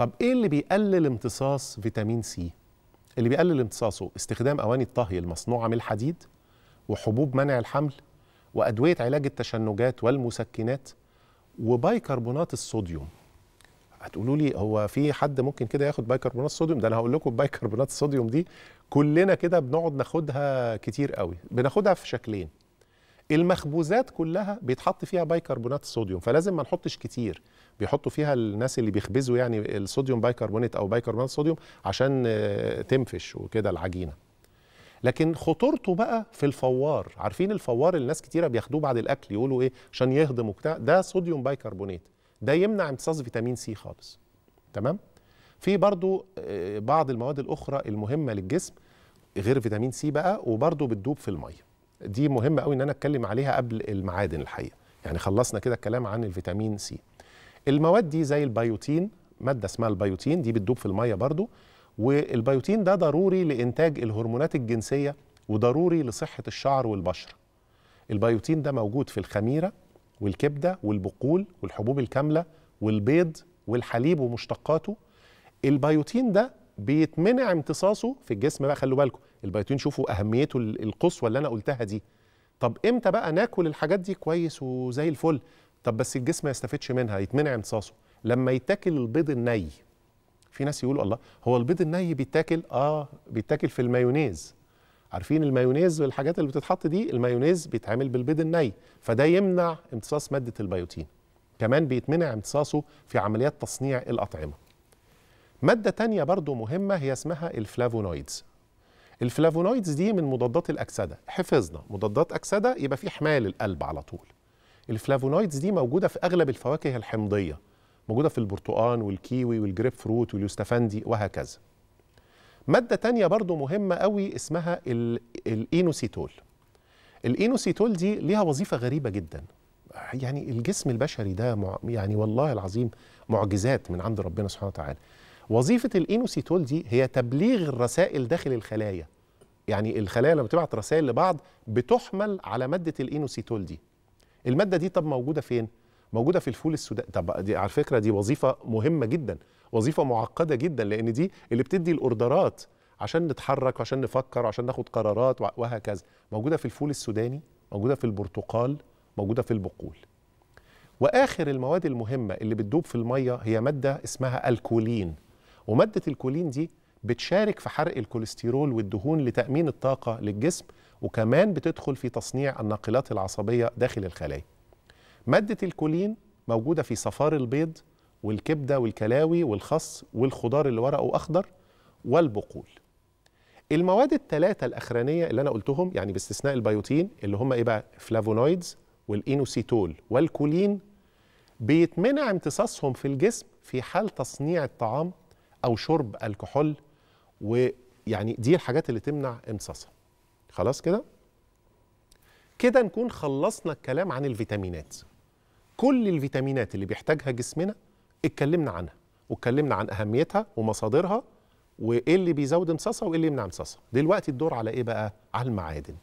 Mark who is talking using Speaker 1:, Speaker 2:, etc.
Speaker 1: طب ايه اللي بيقلل امتصاص فيتامين سي اللي بيقلل امتصاصه استخدام اواني الطهي المصنوعه من الحديد وحبوب منع الحمل وادويه علاج التشنجات والمسكنات وبيكربونات الصوديوم هتقولوا لي هو في حد ممكن كده ياخد بيكربونات الصوديوم ده انا هقول لكم بيكربونات الصوديوم دي كلنا كده بنقعد ناخدها كتير قوي بناخدها في شكلين المخبوزات كلها بيتحط فيها بايكربونات الصوديوم فلازم ما نحطش كتير بيحطوا فيها الناس اللي بيخبزوا يعني الصوديوم بايكربونات او بايكربونات الصوديوم عشان آه، تنفش وكده العجينه لكن خطورته بقى في الفوار عارفين الفوار اللي ناس كتيره بياخدوه بعد الاكل يقولوا ايه عشان يهضم وبتاع ده صوديوم بايكربونات ده يمنع امتصاص فيتامين سي خالص تمام في برضو آه، بعض المواد الاخرى المهمه للجسم غير فيتامين سي بقى وبرضو بتدوب في الميه دي مهمه قوي ان انا اتكلم عليها قبل المعادن الحقيقه يعني خلصنا كده الكلام عن الفيتامين سي المواد دي زي البيوتين ماده اسمها البيوتين دي بتدوب في الميه برضو والبيوتين ده ضروري لانتاج الهرمونات الجنسيه وضروري لصحه الشعر والبشره البيوتين ده موجود في الخميره والكبده والبقول والحبوب الكامله والبيض والحليب ومشتقاته البيوتين ده بيتمنع امتصاصه في الجسم بقى خلوا بالكم البياضين شوفوا اهميته القصوى اللي انا قلتها دي طب امتى بقى ناكل الحاجات دي كويس وزي الفل طب بس الجسم ما يستفدش منها يتمنع امتصاصه لما يتاكل البيض الني في ناس يقولوا الله هو البيض الني بيتاكل اه بيتاكل في المايونيز عارفين المايونيز والحاجات اللي بتتحط دي المايونيز بيتعمل بالبيض الني فده يمنع امتصاص ماده البيوتين كمان بيتمنع امتصاصه في عمليات تصنيع الاطعمه ماده تانية برضو مهمه هي اسمها الفلافونويدز الفلافونويدز دي من مضادات الاكسده حفظنا مضادات اكسده يبقى في حمايه للقلب على طول الفلافونويدز دي موجوده في اغلب الفواكه الحمضيه موجوده في البرتقان والكيوي والجريب فروت واليوستفندي وهكذا ماده تانية برضو مهمه قوي اسمها الاينوسيتول الاينوسيتول دي ليها وظيفه غريبه جدا يعني الجسم البشري ده يعني والله العظيم معجزات من عند ربنا سبحانه وتعالى وظيفه الانوسيتول دي هي تبليغ الرسائل داخل الخلايا يعني الخلايا لما بتبعت رسائل لبعض بتحمل على ماده الانوسيتول دي الماده دي طب موجوده فين موجوده في الفول السوداني طب دي على فكره دي وظيفه مهمه جدا وظيفه معقده جدا لان دي اللي بتدي الاوردرات عشان نتحرك وعشان نفكر وعشان ناخد قرارات وهكذا موجوده في الفول السوداني موجوده في البرتقال موجوده في البقول واخر المواد المهمه اللي بتدوب في الميه هي ماده اسمها الكولين وماده الكولين دي بتشارك في حرق الكوليسترول والدهون لتامين الطاقه للجسم وكمان بتدخل في تصنيع الناقلات العصبيه داخل الخلايا ماده الكولين موجوده في صفار البيض والكبده والكلاوي والخس والخضار اللي ورقه اخضر والبقول المواد الثلاثه الاخرانيه اللي انا قلتهم يعني باستثناء البيوتين اللي هم ايه بقى فلافونويدز والإينوسيتول والكولين بيتمنع امتصاصهم في الجسم في حال تصنيع الطعام او شرب الكحول ويعني دي الحاجات اللي تمنع امتصاصها خلاص كده كده نكون خلصنا الكلام عن الفيتامينات كل الفيتامينات اللي بيحتاجها جسمنا اتكلمنا عنها واتكلمنا عن اهميتها ومصادرها وايه اللي بيزود امتصاصها وايه اللي يمنع امتصاصها دلوقتي الدور على ايه بقى على المعادن